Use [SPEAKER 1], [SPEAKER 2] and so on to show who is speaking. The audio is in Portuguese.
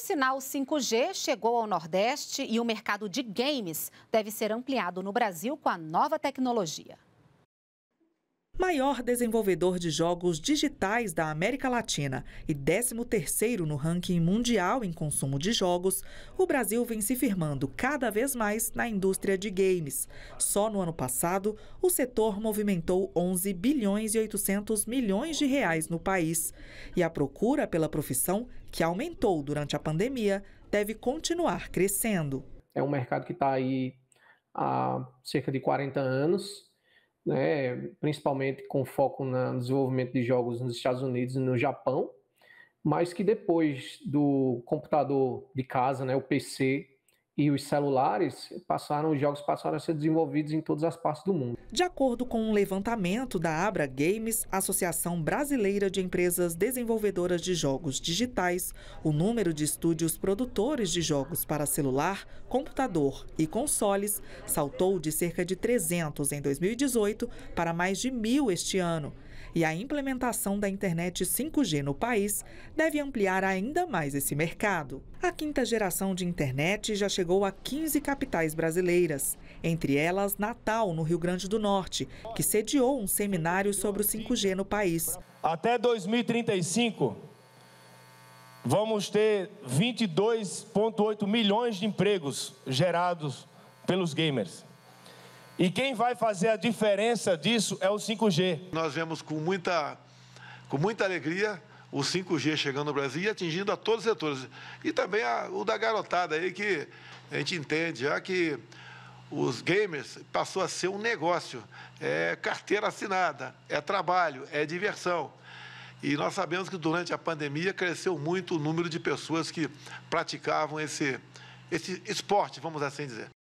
[SPEAKER 1] sinal 5G chegou ao Nordeste e o mercado de games deve ser ampliado no Brasil com a nova tecnologia maior
[SPEAKER 2] desenvolvedor de jogos digitais da América Latina e 13º no ranking mundial em consumo de jogos, o Brasil vem se firmando cada vez mais na indústria de games. Só no ano passado, o setor movimentou 11 bilhões e 800 milhões de reais no país. E a procura pela profissão, que aumentou durante a pandemia, deve continuar crescendo. É um mercado que está aí
[SPEAKER 3] há cerca de 40 anos né, principalmente com foco no desenvolvimento de jogos nos Estados Unidos e no Japão, mas que depois do computador de casa, né, o PC, e os celulares passaram, os
[SPEAKER 2] jogos passaram a ser desenvolvidos em todas as partes do mundo. De acordo com um levantamento da Abra Games, Associação Brasileira de Empresas Desenvolvedoras de Jogos Digitais, o número de estúdios produtores de jogos para celular, computador e consoles saltou de cerca de 300 em 2018 para mais de mil este ano e a implementação da internet 5G no país deve ampliar ainda mais esse mercado. A quinta geração de internet já chegou a 15 capitais brasileiras, entre elas Natal, no Rio Grande do Norte, que sediou um seminário sobre o 5G no país. Até 2035, vamos
[SPEAKER 4] ter 22,8 milhões de empregos gerados pelos gamers. E quem vai fazer a diferença disso é o 5G. Nós vemos
[SPEAKER 5] com muita, com muita alegria o 5G chegando no Brasil e atingindo a todos os setores. E também a, o da garotada aí, que a gente entende já que os gamers passou a ser um negócio. É carteira assinada, é trabalho, é diversão. E nós sabemos que durante a pandemia cresceu muito o número de pessoas que praticavam esse, esse esporte, vamos assim dizer.